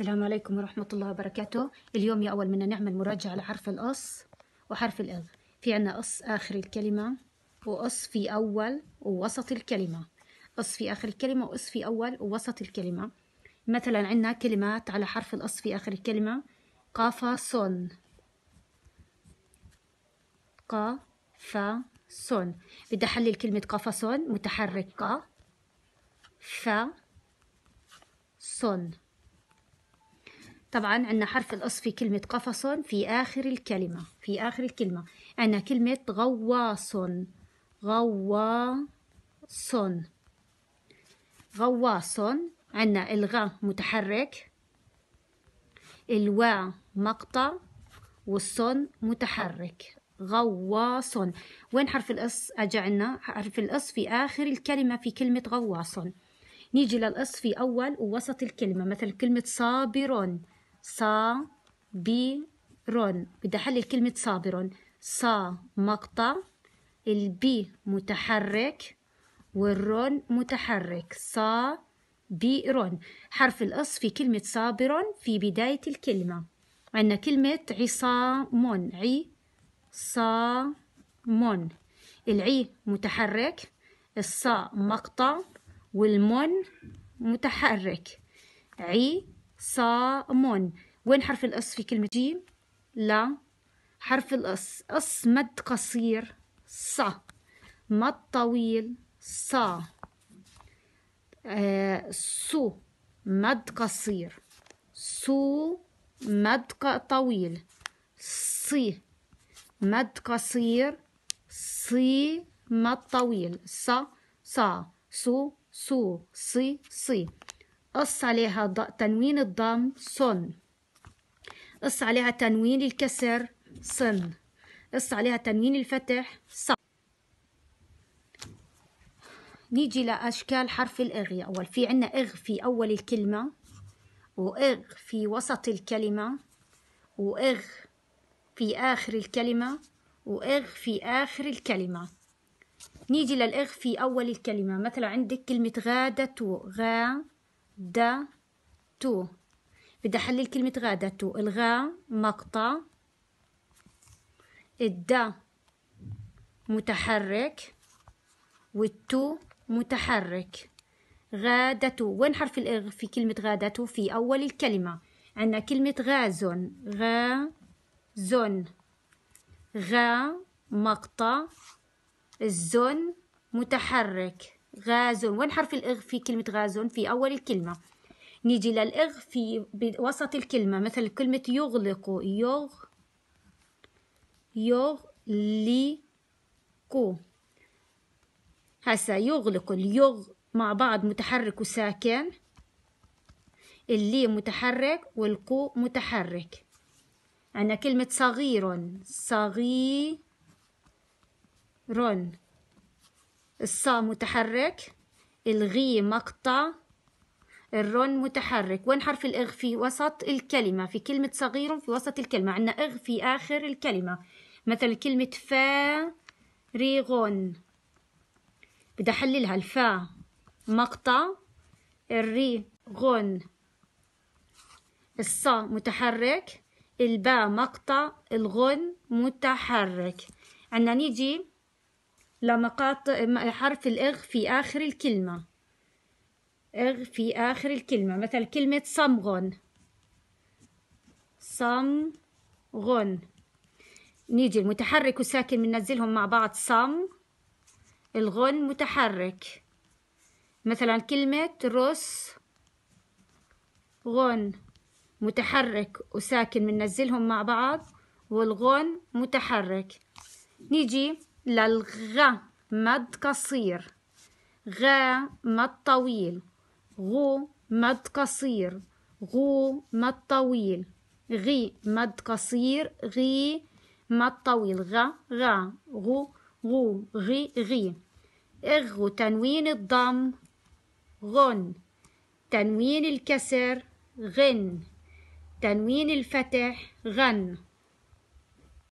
السلام عليكم ورحمة الله وبركاته اليوم يا أول منا نعمل مراجعة لحرف الأص وحرف الإض في عنا أص آخر الكلمة وأص في أول ووسط الكلمة أص في آخر الكلمة وأص في أول ووسط الكلمة مثلا عنا كلمات على حرف الأص في آخر الكلمة قافا صن قافا صن بدي أحلل كلمة قافا صن متحرك قا فا صن طبعا عندنا حرف الأص في كلمة قفص في آخر الكلمة في آخر الكلمة عندنا كلمة غواص غواص غواص عندنا الغاء متحرك الوا مقطع والصن متحرك غواص وين حرف الأص أجا عندنا حرف الأص في آخر الكلمة في كلمة غواص نيجي للأص في أول ووسط الكلمة مثل كلمة صابرون صابر بدي أحلل كلمة صابر صا مقطع البي متحرك والرون متحرك صا بئر حرف الأص في كلمة صابر في بداية الكلمة عندنا كلمة عصامون عي صامون العي متحرك الصاء مقطع والمن متحرك عي صامون وين حرف الأس في كلمة جيم؟ لا حرف الأس أص مد قصير ص مد طويل صا آه سو مد قصير سو مد طويل صي مد قصير صي مد طويل ص ص سو سو صي صي قص عليها تنوين الضم صن قص عليها تنوين الكسر صن قص عليها تنوين الفتح ص نيجي لأشكال حرف الإغ أول في عنا إغ في أول الكلمة وإغ في وسط الكلمة وإغ في آخر الكلمة وإغ في آخر الكلمة نيجي للإغ في أول الكلمة مثلا عندك كلمة غادة غا دا تو بدي احلل كلمة غادة تو الغاء مقطع الدا متحرك والتو متحرك غادة وين حرف الإغ في كلمة غادة في أول الكلمة عندنا كلمة غازن غازن غا مقطع الزن متحرك غازون وين حرف الإغ في كلمة غازون في أول الكلمة نيجي للإغ في بوسط الكلمة مثل كلمة يغلق يغ يغلقوا هسا يغلق اليغ مع بعض متحرك وساكن اللي متحرك والقو متحرك عندنا كلمة صغير صغير الصا متحرك الغي مقطع الرن متحرك وين حرف الإغ في وسط الكلمة في كلمة صغير في وسط الكلمة عندنا إغ في آخر الكلمة مثل كلمة فا ريغون بدي أحللها الفا مقطع الري غون الصا متحرك الباء مقطع الغن متحرك عندنا نيجي لمقاطع حرف الإغ في آخر الكلمة إغ في آخر الكلمة مثل كلمة صمغن صمغن نيجي المتحرك والساكن بننزلهم مع بعض صم الغن متحرك مثلا كلمة رس غن متحرك وساكن بننزلهم مع بعض والغن متحرك نيجي للغ مد قصير غ مد طويل غو مد قصير غو مد طويل غي مد قصير غي مد طويل غ غ غو غو غي غي اغ تنوين الضم غن تنوين الكسر غن تنوين الفتح غن